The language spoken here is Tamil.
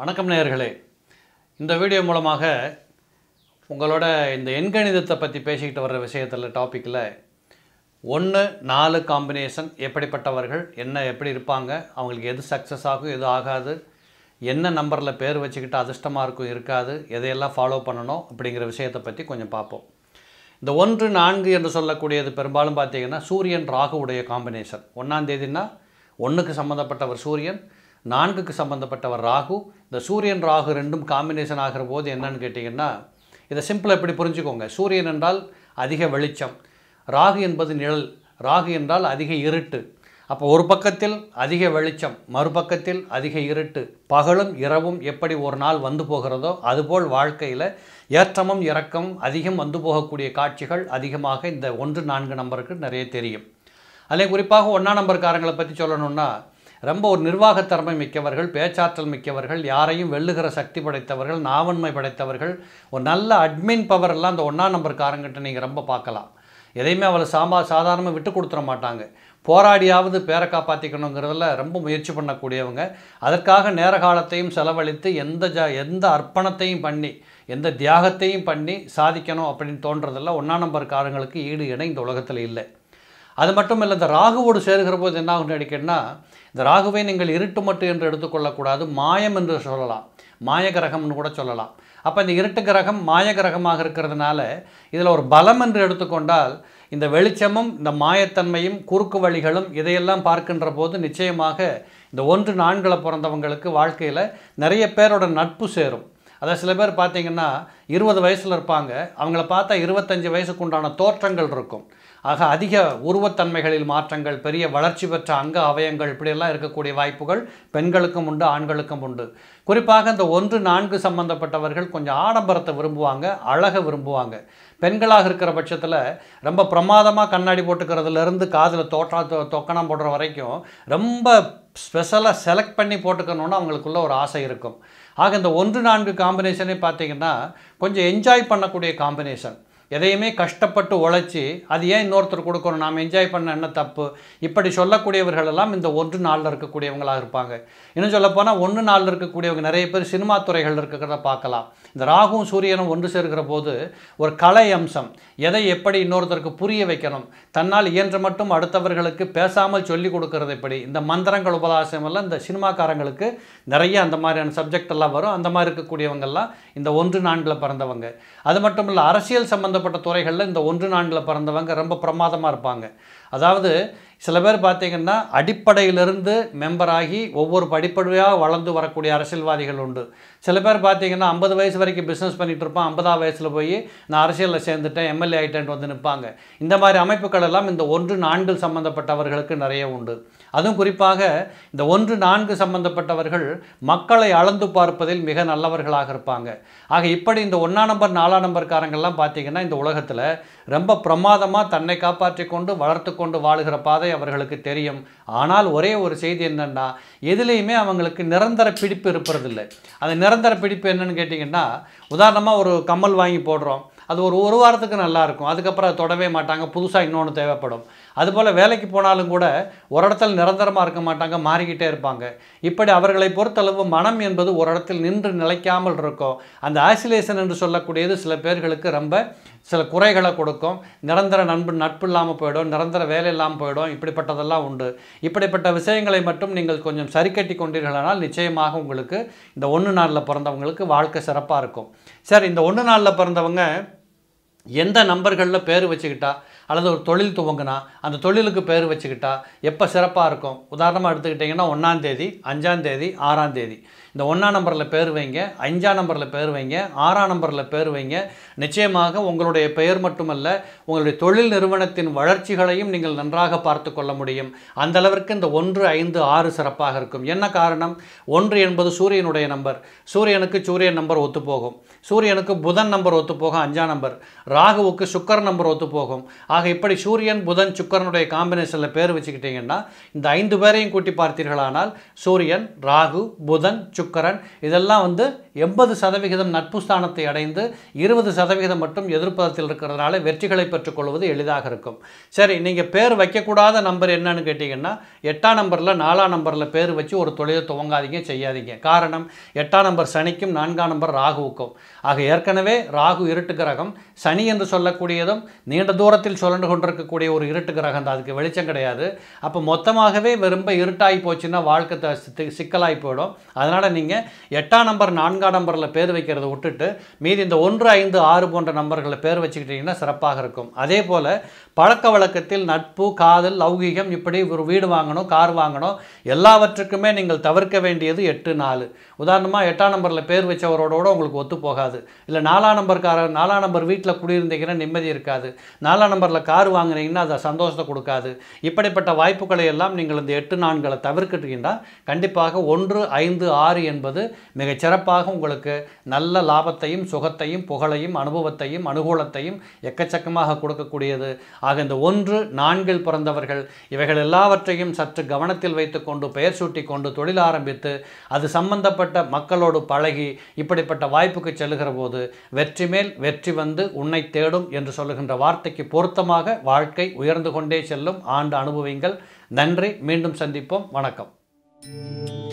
வணக்கம் நேயர்களே இந்த வீடியோ மூலமாக உங்களோட இந்த எண்கணிதத்தை பற்றி பேசிக்கிட்டு வர்ற விஷயத்தில் டாப்பிக்கில் ஒன்று நாலு காம்பினேஷன் எப்படிப்பட்டவர்கள் என்ன எப்படி இருப்பாங்க அவங்களுக்கு எது சக்ஸஸ் ஆகும் எது ஆகாது என்ன நம்பரில் பேர் வச்சுக்கிட்டு அதிர்ஷ்டமாக இருக்கும் இருக்காது எதையெல்லாம் ஃபாலோ பண்ணணும் அப்படிங்கிற விஷயத்தை பற்றி கொஞ்சம் பார்ப்போம் இந்த ஒன்று நான்கு என்று சொல்லக்கூடியது பெரும்பாலும் பார்த்தீங்கன்னா சூரியன் ராகுவுடைய காம்பினேஷன் ஒன்றாம் தேதினா ஒன்றுக்கு சம்மந்தப்பட்டவர் சூரியன் நான்குக்கு சம்மந்தப்பட்டவர் ராகு இந்த சூரியன் ராகு ரெண்டும் காம்பினேஷன் ஆகிற போது என்னன்னு கேட்டிங்கன்னா இதை சிம்பிளாக எப்படி புரிஞ்சுக்கோங்க சூரியன் என்றால் அதிக வெளிச்சம் ராகு என்பது நிழல் ராகு என்றால் அதிக இருட்டு அப்போ ஒரு பக்கத்தில் அதிக வெளிச்சம் மறுபக்கத்தில் அதிக இருட்டு பகலும் இரவும் எப்படி ஒரு நாள் வந்து போகிறதோ அதுபோல் வாழ்க்கையில் ஏற்றமும் இறக்கம் அதிகம் வந்து போகக்கூடிய காட்சிகள் அதிகமாக இந்த ஒன்று நான்கு நம்பருக்கு நிறைய தெரியும் அதில் குறிப்பாக ஒன்றாம் நம்பர்காரங்களை பற்றி சொல்லணும்னா ரொம்ப ஒரு நிர்வாகத்தன்மை மிக்கவர்கள் பேச்சாற்றல் மிக்கவர்கள் யாரையும் வெல்லுகிற சக்தி படைத்தவர்கள் நாவன்மை படைத்தவர்கள் ஒரு நல்ல அட்மின் பவரெல்லாம் அந்த ஒன்றாம் நம்பர்காரங்கிட்ட நீங்கள் ரொம்ப பார்க்கலாம் எதையுமே அவளை சாம்பா சாதாரணமாக விட்டு கொடுத்துட மாட்டாங்க போராடியாவது பேரை காப்பாற்றிக்கணுங்கிறதுல ரொம்ப முயற்சி பண்ணக்கூடியவங்க அதற்காக நேர காலத்தையும் செலவழித்து எந்த ஜ எந்த அர்ப்பணத்தையும் பண்ணி எந்த தியாகத்தையும் பண்ணி சாதிக்கணும் அப்படின்னு தோன்றதில்ல ஒன்றா நம்பர் காரங்களுக்கு ஈடு இணை இந்த உலகத்தில் இல்லை அது மட்டும் இல்லை இந்த ராகுவோடு சேர்கிற போது என்ன ஆகும் நினைக்கிறேன்னா இந்த ராகுவை நீங்கள் இருட்டு மட்டு என்று எடுத்துக்கொள்ளக்கூடாது மாயம் என்று சொல்லலாம் மாய கிரகம்னு கூட சொல்லலாம் அப்போ இந்த இருட்டு கிரகம் மாய கிரகமாக இருக்கிறதுனால இதில் ஒரு பலம் என்று எடுத்துக்கொண்டால் இந்த வெளிச்சமும் இந்த மாயத்தன்மையும் குறுக்கு வழிகளும் இதையெல்லாம் பார்க்கின்ற போது நிச்சயமாக இந்த ஒன்று நான்களை பிறந்தவங்களுக்கு வாழ்க்கையில் நிறைய பேரோட நட்பு சேரும் அதாவது சில பேர் பார்த்தீங்கன்னா இருபது வயசில் இருப்பாங்க அவங்கள பார்த்தா இருபத்தஞ்சி வயசுக்கு உண்டான தோற்றங்கள் இருக்கும் ஆக அதிக உருவத்தன்மைகளில் மாற்றங்கள் பெரிய வளர்ச்சி பெற்ற அங்க அவயங்கள் இப்படியெல்லாம் இருக்கக்கூடிய வாய்ப்புகள் பெண்களுக்கும் உண்டு ஆண்களுக்கும் உண்டு குறிப்பாக இந்த ஒன்று நான்கு சம்பந்தப்பட்டவர்கள் கொஞ்சம் ஆடம்பரத்தை விரும்புவாங்க அழகை விரும்புவாங்க பெண்களாக இருக்கிற பட்சத்தில் ரொம்ப பிரமாதமாக கண்ணாடி போட்டுக்கிறதுலேருந்து காதில் தோற்றா தொக்கணம் போடுற வரைக்கும் ரொம்ப ஸ்பெஷலாக செலக்ட் பண்ணி போட்டுக்கணுன்னு அவங்களுக்குள்ள ஒரு ஆசை இருக்கும் ஆக இந்த ஒன்று நான்கு காம்பினேஷனே பார்த்திங்கன்னா கொஞ்சம் என்ஜாய் பண்ணக்கூடிய காம்பினேஷன் எதையுமே கஷ்டப்பட்டு உழைச்சி அது ஏன் இன்னொருத்தர் கொடுக்கணும் நாம் என்ஜாய் பண்ண என்ன தப்பு இப்படி சொல்லக்கூடியவர்கள் எல்லாம் இந்த ஒன்று நாளில் இருக்கக்கூடியவங்களாக இருப்பாங்க இன்னும் சொல்லப்போனால் ஒன்று நாளில் இருக்கக்கூடியவங்க நிறைய பேர் சினிமா துறைகள் இருக்கிறத பார்க்கலாம் இந்த ராகுவும் சூரியனும் ஒன்று சேர்க்கிற போது ஒரு கலை அம்சம் எதை எப்படி இன்னொருத்தருக்கு புரிய வைக்கணும் தன்னால் இயன்ற மட்டும் அடுத்தவர்களுக்கு பேசாமல் சொல்லிக் கொடுக்கறது எப்படி இந்த மந்திரங்கள் உபதாசம் எல்லாம் இந்த சினிமாக்காரங்களுக்கு நிறைய அந்த மாதிரியான சப்ஜெக்ட் எல்லாம் வரும் அந்த மாதிரி இருக்கக்கூடியவங்கெல்லாம் இந்த ஒன்று நான்கில் பிறந்தவங்க அது மட்டும் இல்லை அரசியல் சம்மந்த சம்மந்தப்பட்ட துறைகளில் இந்த ஒன்று நான்கில் பிறந்தவங்க ரொம்ப பிரமாதமாக இருப்பாங்க அதாவது சில பேர் பார்த்திங்கன்னா அடிப்படையிலிருந்து மெம்பராகி ஒவ்வொரு படிப்படியாக வளர்ந்து வரக்கூடிய அரசியல்வாதிகள் உண்டு சில பேர் பார்த்தீங்கன்னா ஐம்பது வயசு வரைக்கும் பிஸ்னஸ் பண்ணிகிட்டு இருப்பான் ஐம்பதாம் வயசில் போய் நான் அரசியலில் சேர்ந்துட்டேன் எம்எல்ஏ ஆகிட்டேன்ட்டு வந்து நிற்பாங்க இந்த மாதிரி அமைப்புகள் எல்லாம் இந்த ஒன்று நான்கு சம்பந்தப்பட்டவர்களுக்கு நிறைய உண்டு அதுவும் குறிப்பாக இந்த ஒன்று நான்கு சம்பந்தப்பட்டவர்கள் மக்களை அளந்து பார்ப்பதில் மிக நல்லவர்களாக இருப்பாங்க ஆக இப்படி இந்த ஒன்றா நம்பர் நாலாம் நம்பர்காரங்கள்லாம் பார்த்திங்கன்னா இந்த உலகத்தில் ரொம்ப பிரமாதமாக தன்னை காப்பாற்றி கொண்டு வளர்த்து கொண்டு வாழுகிற பாதை அவர்களுக்கு தெரியும் ஆனால் ஒரே ஒரு செய்தி என்னென்னா எதுலேயுமே அவங்களுக்கு நிரந்தர பிடிப்பு இருப்பதில்லை அந்த நிரந்தர பிடிப்பு என்னென்னு கேட்டிங்கன்னா உதாரணமாக ஒரு கம்மல் வாங்கி போடுறோம் அது ஒரு ஒரு வாரத்துக்கு நல்லாயிருக்கும் அதுக்கப்புறம் அதை தொடவே மாட்டாங்க புதுசாக இன்னொன்று தேவைப்படும் அதுபோல் வேலைக்கு போனாலும் கூட ஒரு இடத்துல நிரந்தரமாக இருக்க மாட்டாங்க மாறிக்கிட்டே இருப்பாங்க இப்படி அவர்களை பொறுத்தளவு மனம் என்பது ஒரு இடத்தில் நின்று நிலைக்காமல் இருக்கும் அந்த ஆசிலேஷன் என்று சொல்லக்கூடியது சில பேர்களுக்கு ரொம்ப சில குறைகளை கொடுக்கும் நிரந்தர நண்பு நட்பு இல்லாமல் போயிடும் நிரந்தர வேலை இல்லாமல் போயிடும் இப்படிப்பட்டதெல்லாம் உண்டு இப்படிப்பட்ட விஷயங்களை மட்டும் நீங்கள் கொஞ்சம் சரி கட்டி கொண்டீர்களானால் நிச்சயமாக உங்களுக்கு இந்த ஒன்று நாளில் பிறந்தவங்களுக்கு வாழ்க்கை சிறப்பாக இருக்கும் சார் இந்த ஒன்று நாளில் பிறந்தவங்க எந்த நம்பர்களில் பேர் வச்சுக்கிட்டா அல்லது ஒரு தொழில் துவங்கினா அந்த தொழிலுக்கு பேர் வச்சுக்கிட்டா எப்போ சிறப்பாக இருக்கும் உதாரணமாக எடுத்துக்கிட்டிங்கன்னா ஒன்றாந்தேதி அஞ்சாந்தேதி ஆறாந்தேதி இந்த ஒன்றாம் நம்பரில் பேர் வைங்க அஞ்சாம் நம்பரில் பேர் வைங்க ஆறாம் நம்பரில் பேர் வைங்க நிச்சயமாக உங்களுடைய பெயர் மட்டுமல்ல உங்களுடைய தொழில் நிறுவனத்தின் வளர்ச்சிகளையும் நீங்கள் நன்றாக பார்த்து கொள்ள முடியும் அந்தளவிற்கு இந்த ஒன்று ஐந்து ஆறு சிறப்பாக இருக்கும் என்ன காரணம் ஒன்று என்பது சூரியனுடைய நம்பர் சூரியனுக்கு சூரியன் நம்பர் ஒத்துப்போகும் சூரியனுக்கு புதன் நம்பர் ஒத்துப்போகும் அஞ்சாம் நம்பர் ராகுவுக்கு சுக்கர் நம்பர் ஒத்துப்போகும் ஆக இப்படி சூரியன் புதன் சுக்கரனுடைய காம்பினேஷனில் பேர் வச்சுக்கிட்டீங்கன்னா இந்த ஐந்து பேரையும் கூட்டி பார்த்தீர்களானால் சூரியன் ராகு புதன் சுக் சுக்கரன் இதெல்லாம் வந்து எண்பது சதவிகிதம் நட்பு ஸ்தானத்தை அடைந்து இருபது சதவிகிதம் மட்டும் எதிர்ப்பதத்தில் இருக்கிறதுனால வெற்றிகளை பெற்றுக்கொள்வது எளிதாக இருக்கும் சரி நீங்கள் பேர் வைக்கக்கூடாத நம்பர் என்னன்னு கேட்டிங்கன்னா எட்டாம் நம்பரில் நாலாம் நம்பரில் பேர் வச்சு ஒரு தொழிலை துவங்காதீங்க செய்யாதீங்க காரணம் எட்டாம் நம்பர் சனிக்கும் நான்காம் நம்பர் ராகுவுக்கும் ஆக ஏற்கனவே ராகு இருட்டு கிரகம் சனி என்று சொல்லக்கூடியதும் நீண்ட தூரத்தில் சொல்லண்டு கொண்டிருக்கக்கூடிய ஒரு இருட்டு கிரகம் தான் அதுக்கு வெளிச்சம் கிடையாது அப்போ மொத்தமாகவே ரொம்ப இருட்டாகி போச்சுன்னா வாழ்க்கை சிக்கலாகி போயிடும் அதனால் நீங்கள் எட்டாம் நம்பர் நான்காம் நம்பரில் பேர் வைக்கிறத விட்டுட்டு மீதி இந்த ஒன்று ஐந்து ஆறு போன்ற நம்பர்களை பேர் வச்சுக்கிட்டிங்கன்னா சிறப்பாக இருக்கும் அதே போல் பழக்க வழக்கத்தில் நட்பு காதல் லௌகீகம் இப்படி ஒரு வீடு வாங்கணும் கார் வாங்கணும் எல்லாவற்றுக்குமே நீங்கள் தவிர்க்க வேண்டியது எட்டு நாலு உதாரணமாக எட்டாம் நம்பரில் பேர் வச்சவரோட உங்களுக்கு ஒத்து போகாது இல்லை நாலாம் நம்பர்காரர் நாலாம் நம்பர் வீட்டில் குடியிருந்தீங்கன்னா நிம்மதி இருக்காது நாலாம் நம்பரில் கார் வாங்கினீங்கன்னா அதை சந்தோஷத்தை கொடுக்காது இப்படிப்பட்ட வாய்ப்புகளை எல்லாம் நீங்கள் இந்த எட்டு நான்களை தவிர்க்கிட்டீங்கன்னா கண்டிப்பாக ஒன்று ஐந்து ஆறு என்பது மிகச் சிறப்பாக உங்களுக்கு நல்ல லாபத்தையும் சுகத்தையும் புகழையும் அனுபவத்தையும் அனுகூலத்தையும் எக்கச்சக்கமாக கொடுக்கக்கூடியது ஆக இந்த ஒன்று நான்கில் பிறந்தவர்கள் இவைகள் எல்லாவற்றையும் சற்று கவனத்தில் வைத்துக்கொண்டு பெயர் சூட்டி கொண்டு தொழில் ஆரம்பித்து அது சம்பந்தப்பட்ட மக்களோடு பழகி இப்படிப்பட்ட வாய்ப்புக்கு செல்கிற போது வெற்றி மேல் வெற்றி வந்து உன்னை தேடும் என்று சொல்லுகின்ற வார்த்தைக்கு பொருத்தமாக வாழ்க்கை உயர்ந்து கொண்டே செல்லும் ஆண்டு அனுபவிங்கள் நன்றி மீண்டும் சந்திப்போம் வணக்கம்